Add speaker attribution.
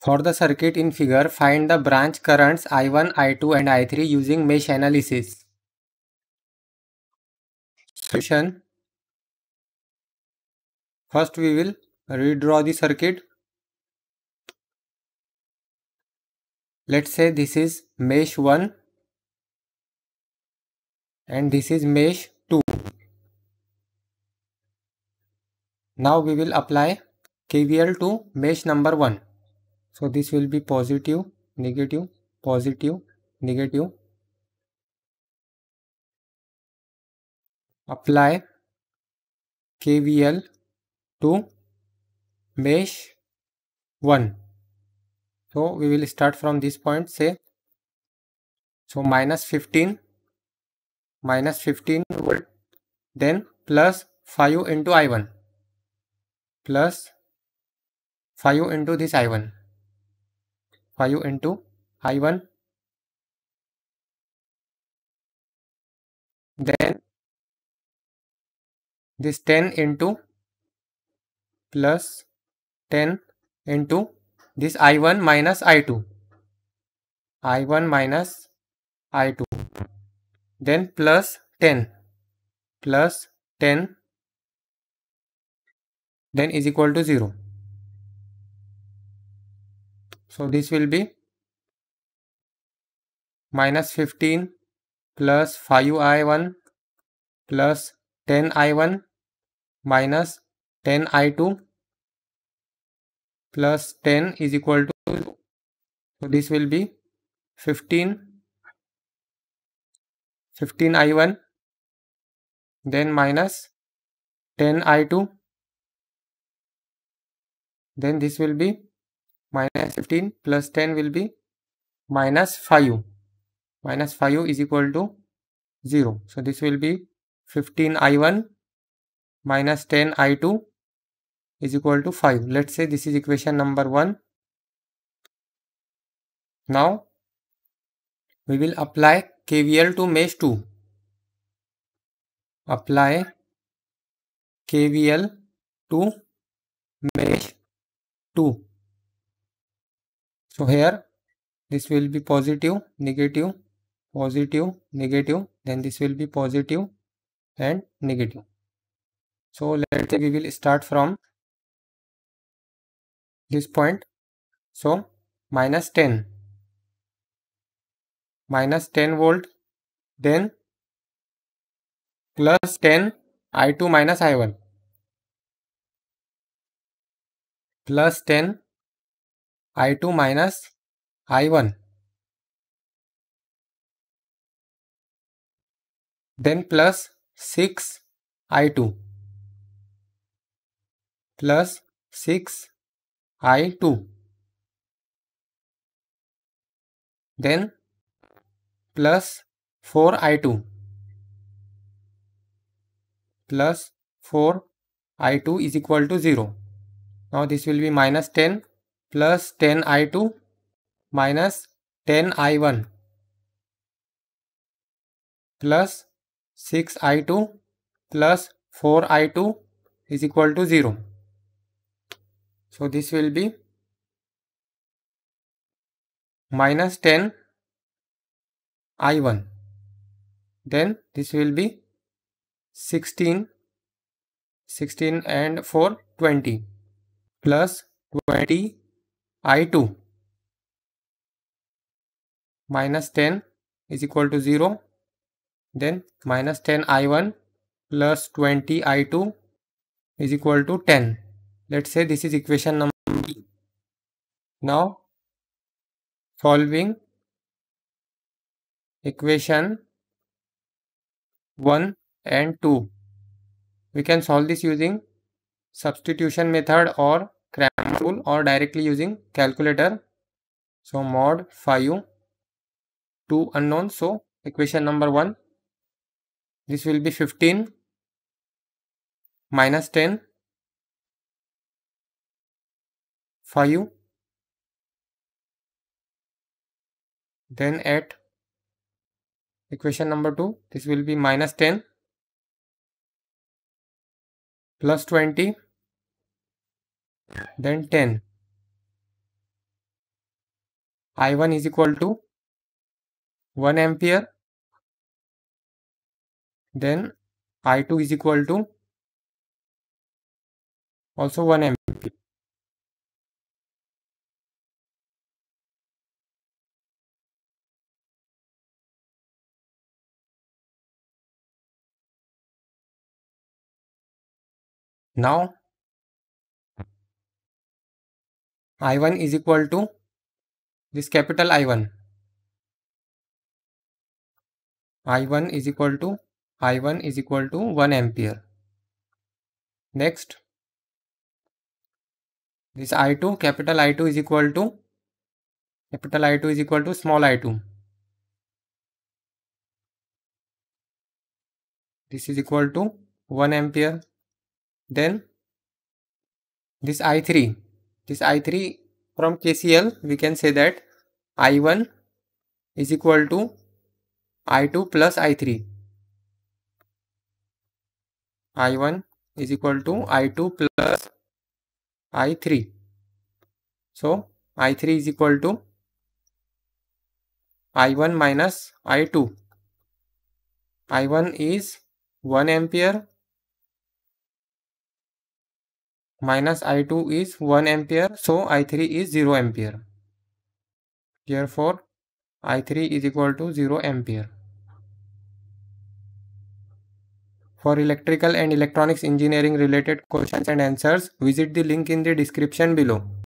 Speaker 1: For the circuit in figure, find the branch currents I1, I2 and I3 using mesh analysis. Solution First we will redraw the circuit. Let's say this is mesh 1 and this is mesh 2. Now we will apply KVL to mesh number 1. So this will be positive, negative, positive, negative. Apply KVL to mesh 1. So we will start from this point say so minus 15 minus 15 volt then plus 5 into I1 plus 5 into this I1 5 into I1 then this 10 into plus 10 into this I1 minus I2 I1 minus I2 then plus 10 plus 10 then is equal to 0 so this will be minus 15 plus 5i1 plus 10i1 minus 10i2 plus 10 is equal to So this will be 15 15i1 then minus 10i2 then this will be minus 15 plus 10 will be minus 5 minus 5 is equal to 0 so this will be 15 i1 minus 10 i2 is equal to 5 let's say this is equation number 1 now we will apply kvl to mesh 2 apply kvl to mesh 2 so here this will be positive negative positive negative then this will be positive and negative so let's say we will start from this point so minus 10 minus 10 volt then plus 10 i2 minus i1 plus 10 I2 minus I1. Then plus 6 I2 plus 6 I2. Then plus 4 I2 plus 4 I2 is equal to 0. Now this will be minus 10 plus 10i2 minus 10i1 plus 6i2 plus 4i2 is equal to 0. So this will be minus 10 i1 then this will be 16 16 and 4 20 plus 20 I2 minus 10 is equal to 0 then minus 10 I1 plus 20 I2 is equal to 10 let's say this is equation number B. now solving equation 1 and 2 we can solve this using substitution method or cramming tool or directly using calculator. So mod 5, 2 unknown. So equation number 1, this will be 15 minus 10, 5, then at equation number 2 this will be minus 10 plus 20 then 10 i1 is equal to 1 ampere then i2 is equal to also 1 ampere now I1 is equal to this capital I1. I1 is equal to I1 is equal to 1 ampere. Next, this I2 capital I2 is equal to capital I2 is equal to small i2. This is equal to 1 ampere. Then this I3 this I3 from KCL we can say that I1 is equal to I2 plus I3. I1 is equal to I2 plus I3. So I3 is equal to I1 minus I2. I1 is 1 ampere minus I2 is 1 ampere so I3 is 0 ampere. Therefore I3 is equal to 0 ampere. For electrical and electronics engineering related questions and answers visit the link in the description below.